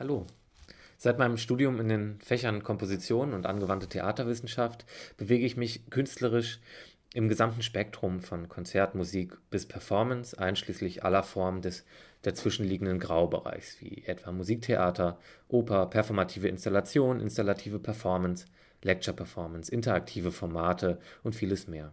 Hallo. Seit meinem Studium in den Fächern Komposition und angewandte Theaterwissenschaft bewege ich mich künstlerisch im gesamten Spektrum von Konzertmusik bis Performance, einschließlich aller Formen des dazwischenliegenden Graubereichs, wie etwa Musiktheater, Oper, performative Installation, installative Performance, Lecture-Performance, interaktive Formate und vieles mehr.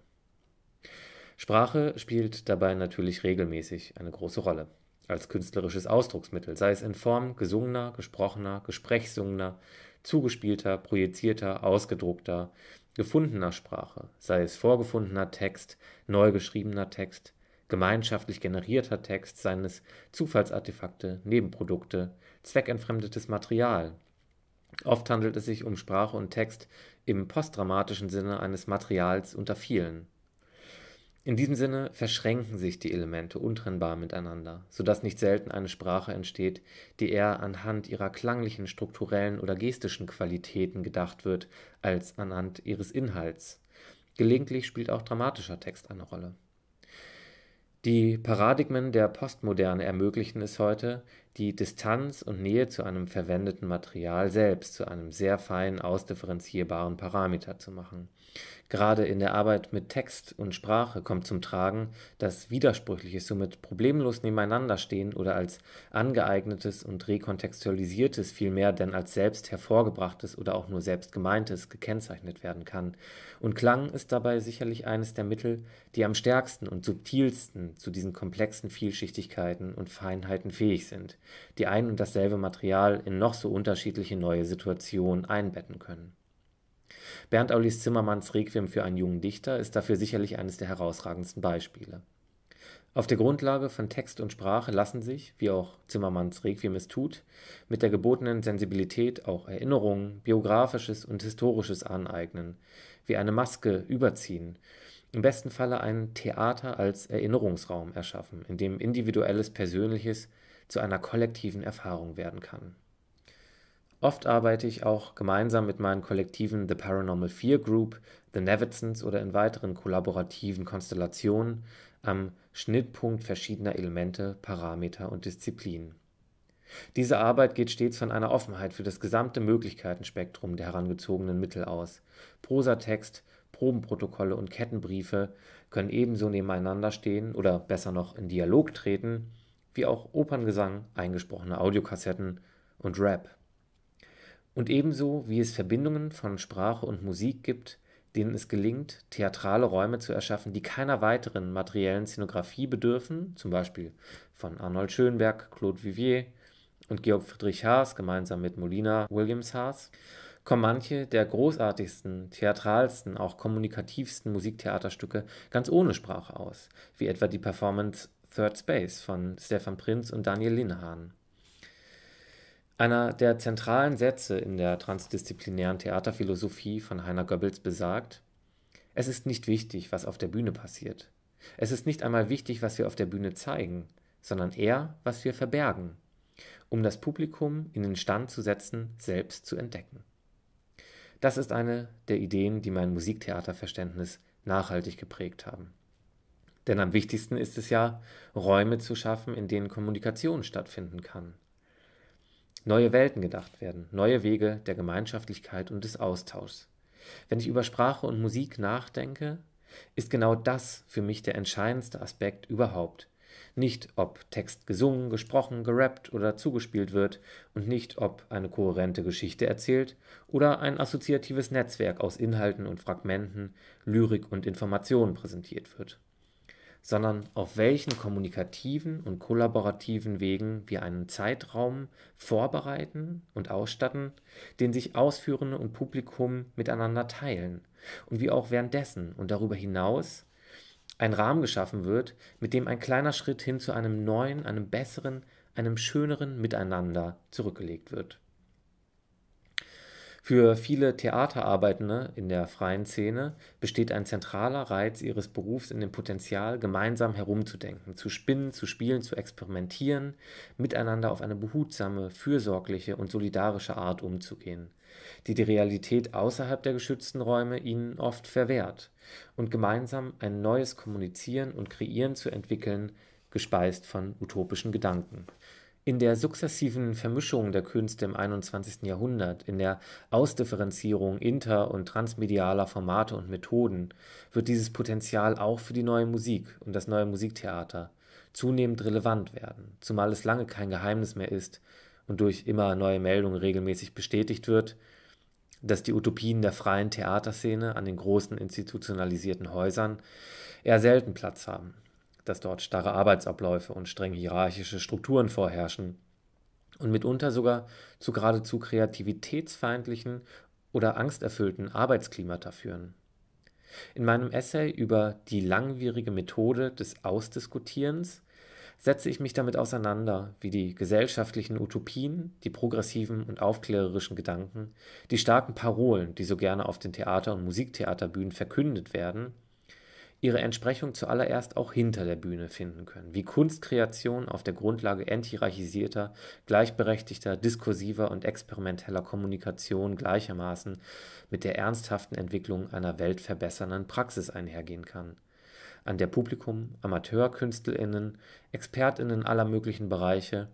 Sprache spielt dabei natürlich regelmäßig eine große Rolle als künstlerisches Ausdrucksmittel, sei es in Form gesungener, gesprochener, gesprächsungener, zugespielter, projizierter, ausgedruckter, gefundener Sprache, sei es vorgefundener Text, neu geschriebener Text, gemeinschaftlich generierter Text, seien es Zufallsartefakte, Nebenprodukte, zweckentfremdetes Material. Oft handelt es sich um Sprache und Text im postdramatischen Sinne eines Materials unter vielen. In diesem Sinne verschränken sich die Elemente untrennbar miteinander, sodass nicht selten eine Sprache entsteht, die eher anhand ihrer klanglichen, strukturellen oder gestischen Qualitäten gedacht wird, als anhand ihres Inhalts. Gelegentlich spielt auch dramatischer Text eine Rolle. Die Paradigmen der Postmoderne ermöglichen es heute, die Distanz und Nähe zu einem verwendeten Material selbst zu einem sehr fein ausdifferenzierbaren Parameter zu machen. Gerade in der Arbeit mit Text und Sprache kommt zum Tragen, dass Widersprüchliches somit problemlos nebeneinander stehen oder als angeeignetes und rekontextualisiertes vielmehr denn als selbst hervorgebrachtes oder auch nur selbst gemeintes gekennzeichnet werden kann. Und Klang ist dabei sicherlich eines der Mittel, die am stärksten und subtilsten zu diesen komplexen Vielschichtigkeiten und Feinheiten fähig sind die ein und dasselbe Material in noch so unterschiedliche neue Situationen einbetten können. Bernd Aulis Zimmermanns Requiem für einen jungen Dichter ist dafür sicherlich eines der herausragendsten Beispiele. Auf der Grundlage von Text und Sprache lassen sich, wie auch Zimmermanns Requiem es tut, mit der gebotenen Sensibilität auch Erinnerungen, biografisches und historisches aneignen, wie eine Maske überziehen, im besten Falle ein Theater als Erinnerungsraum erschaffen, in dem individuelles Persönliches zu einer kollektiven Erfahrung werden kann. Oft arbeite ich auch gemeinsam mit meinen Kollektiven The Paranormal Fear Group, The Nevitzens oder in weiteren kollaborativen Konstellationen am Schnittpunkt verschiedener Elemente, Parameter und Disziplinen. Diese Arbeit geht stets von einer Offenheit für das gesamte Möglichkeitenspektrum der herangezogenen Mittel aus. Prosatext, Probenprotokolle und Kettenbriefe können ebenso nebeneinander stehen oder besser noch in Dialog treten, wie auch Operngesang, eingesprochene Audiokassetten und Rap. Und ebenso wie es Verbindungen von Sprache und Musik gibt, denen es gelingt, theatrale Räume zu erschaffen, die keiner weiteren materiellen Szenografie bedürfen, zum Beispiel von Arnold Schönberg, Claude Vivier und Georg Friedrich Haas gemeinsam mit Molina Williams Haas, kommen manche der großartigsten, theatralsten, auch kommunikativsten Musiktheaterstücke ganz ohne Sprache aus, wie etwa die Performance Third Space von Stefan Prinz und Daniel Linehan. Einer der zentralen Sätze in der transdisziplinären Theaterphilosophie von Heiner Goebbels besagt, es ist nicht wichtig, was auf der Bühne passiert. Es ist nicht einmal wichtig, was wir auf der Bühne zeigen, sondern eher, was wir verbergen, um das Publikum in den Stand zu setzen, selbst zu entdecken. Das ist eine der Ideen, die mein Musiktheaterverständnis nachhaltig geprägt haben. Denn am wichtigsten ist es ja, Räume zu schaffen, in denen Kommunikation stattfinden kann. Neue Welten gedacht werden, neue Wege der Gemeinschaftlichkeit und des Austauschs. Wenn ich über Sprache und Musik nachdenke, ist genau das für mich der entscheidendste Aspekt überhaupt. Nicht, ob Text gesungen, gesprochen, gerappt oder zugespielt wird und nicht, ob eine kohärente Geschichte erzählt oder ein assoziatives Netzwerk aus Inhalten und Fragmenten, Lyrik und Informationen präsentiert wird sondern auf welchen kommunikativen und kollaborativen Wegen wir einen Zeitraum vorbereiten und ausstatten, den sich Ausführende und Publikum miteinander teilen und wie auch währenddessen und darüber hinaus ein Rahmen geschaffen wird, mit dem ein kleiner Schritt hin zu einem neuen, einem besseren, einem schöneren Miteinander zurückgelegt wird. Für viele Theaterarbeitende in der freien Szene besteht ein zentraler Reiz ihres Berufs in dem Potenzial, gemeinsam herumzudenken, zu spinnen, zu spielen, zu experimentieren, miteinander auf eine behutsame, fürsorgliche und solidarische Art umzugehen, die die Realität außerhalb der geschützten Räume ihnen oft verwehrt, und gemeinsam ein neues Kommunizieren und Kreieren zu entwickeln, gespeist von utopischen Gedanken. In der sukzessiven Vermischung der Künste im 21. Jahrhundert, in der Ausdifferenzierung inter- und transmedialer Formate und Methoden, wird dieses Potenzial auch für die neue Musik und das neue Musiktheater zunehmend relevant werden, zumal es lange kein Geheimnis mehr ist und durch immer neue Meldungen regelmäßig bestätigt wird, dass die Utopien der freien Theaterszene an den großen institutionalisierten Häusern eher selten Platz haben dass dort starre Arbeitsabläufe und streng hierarchische Strukturen vorherrschen und mitunter sogar zu geradezu kreativitätsfeindlichen oder angsterfüllten Arbeitsklimata führen. In meinem Essay über die langwierige Methode des Ausdiskutierens setze ich mich damit auseinander, wie die gesellschaftlichen Utopien, die progressiven und aufklärerischen Gedanken, die starken Parolen, die so gerne auf den Theater- und Musiktheaterbühnen verkündet werden, ihre Entsprechung zuallererst auch hinter der Bühne finden können, wie Kunstkreation auf der Grundlage enthierarchisierter, gleichberechtigter, diskursiver und experimenteller Kommunikation gleichermaßen mit der ernsthaften Entwicklung einer weltverbessernden Praxis einhergehen kann an der Publikum, Amateurkünstlerinnen, Expertinnen aller möglichen Bereiche,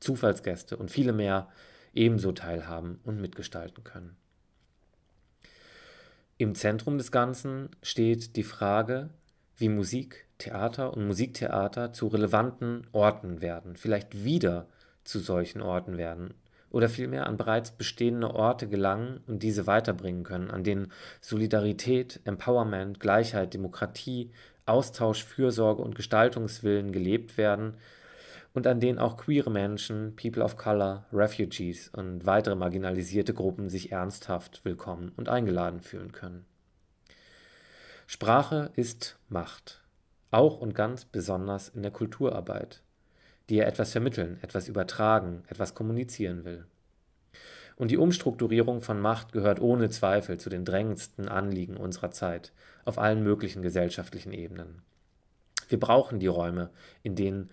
Zufallsgäste und viele mehr ebenso teilhaben und mitgestalten können. Im Zentrum des Ganzen steht die Frage, wie Musik, Theater und Musiktheater zu relevanten Orten werden, vielleicht wieder zu solchen Orten werden oder vielmehr an bereits bestehende Orte gelangen und diese weiterbringen können, an denen Solidarität, Empowerment, Gleichheit, Demokratie, Austausch, Fürsorge und Gestaltungswillen gelebt werden und an denen auch queere Menschen, People of Color, Refugees und weitere marginalisierte Gruppen sich ernsthaft willkommen und eingeladen fühlen können. Sprache ist Macht, auch und ganz besonders in der Kulturarbeit, die ja etwas vermitteln, etwas übertragen, etwas kommunizieren will. Und die Umstrukturierung von Macht gehört ohne Zweifel zu den drängendsten Anliegen unserer Zeit auf allen möglichen gesellschaftlichen Ebenen. Wir brauchen die Räume, in denen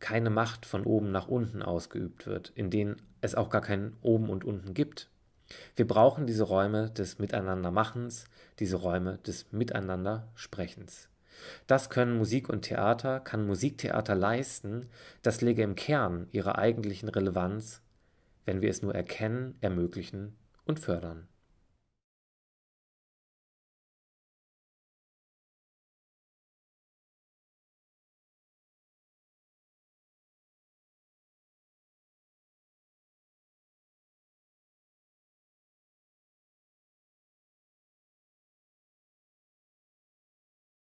keine Macht von oben nach unten ausgeübt wird, in denen es auch gar kein oben und unten gibt. Wir brauchen diese Räume des Miteinandermachens, diese Räume des Miteinandersprechens. Das können Musik und Theater, kann Musiktheater leisten, das läge im Kern ihrer eigentlichen Relevanz, wenn wir es nur erkennen, ermöglichen und fördern.